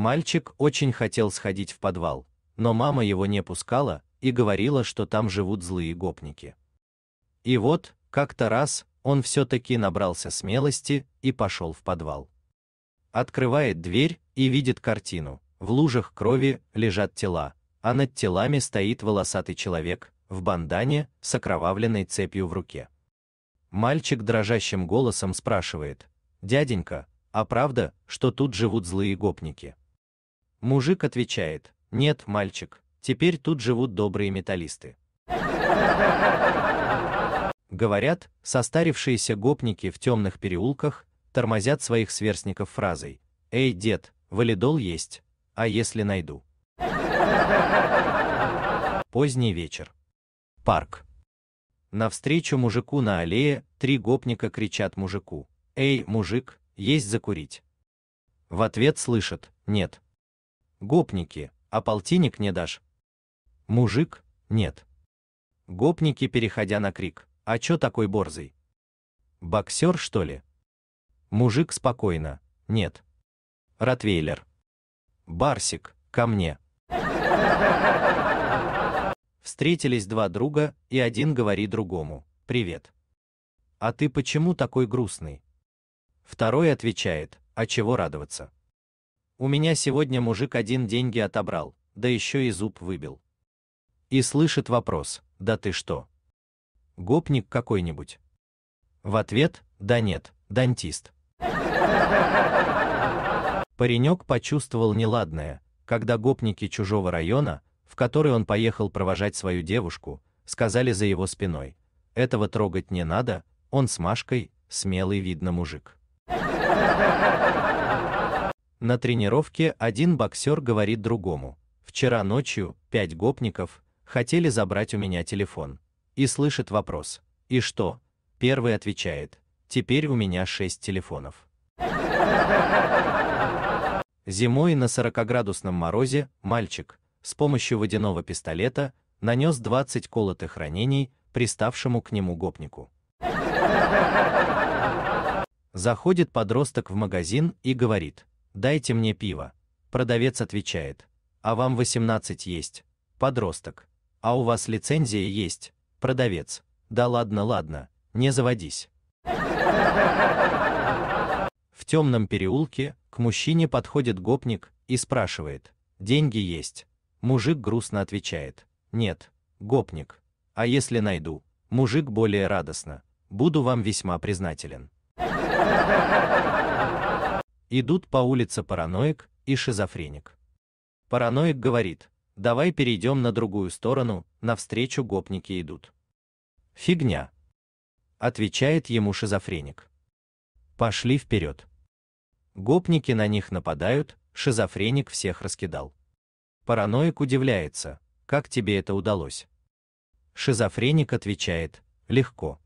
Мальчик очень хотел сходить в подвал, но мама его не пускала и говорила, что там живут злые гопники. И вот, как-то раз, он все-таки набрался смелости и пошел в подвал. Открывает дверь и видит картину. В лужах крови лежат тела, а над телами стоит волосатый человек в бандане с окровавленной цепью в руке. Мальчик дрожащим голосом спрашивает, «Дяденька, а правда, что тут живут злые гопники?» Мужик отвечает, нет, мальчик, теперь тут живут добрые металлисты. Говорят, состарившиеся гопники в темных переулках тормозят своих сверстников фразой «Эй, дед, валидол есть, а если найду?» Поздний вечер. Парк. Навстречу мужику на аллее три гопника кричат мужику «Эй, мужик, есть закурить?» В ответ слышат «Нет, Гопники, а полтинник не дашь. Мужик, нет. Гопники, переходя на крик, а чё такой борзый? Боксер, что ли? Мужик спокойно, нет. Ротвейлер. Барсик, ко мне. Встретились два друга, и один говорит другому, привет. А ты почему такой грустный? Второй отвечает, а чего радоваться? У меня сегодня мужик один деньги отобрал, да еще и зуб выбил. И слышит вопрос, да ты что? Гопник какой-нибудь? В ответ, да нет, дантист. Паренек почувствовал неладное, когда гопники чужого района, в который он поехал провожать свою девушку, сказали за его спиной. Этого трогать не надо, он с Машкой, смелый видно мужик. На тренировке один боксер говорит другому: "Вчера ночью пять гопников хотели забрать у меня телефон". И слышит вопрос: "И что?" Первый отвечает: "Теперь у меня шесть телефонов". Зимой на 40-градусном морозе мальчик с помощью водяного пистолета нанес 20 колотых ранений приставшему к нему гопнику. Заходит подросток в магазин и говорит: Дайте мне пиво. Продавец отвечает: А вам 18 есть. Подросток. А у вас лицензия есть? Продавец: Да ладно, ладно, не заводись. В темном переулке к мужчине подходит гопник и спрашивает: "Деньги есть?" Мужик грустно отвечает: "Нет, гопник. А если найду?" Мужик более радостно: "Буду вам весьма признателен" идут по улице параноик и шизофреник. Параноик говорит, давай перейдем на другую сторону, навстречу гопники идут. Фигня. Отвечает ему шизофреник. Пошли вперед. Гопники на них нападают, шизофреник всех раскидал. Параноик удивляется, как тебе это удалось. Шизофреник отвечает, легко.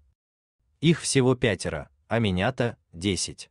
Их всего пятеро, а меня-то десять.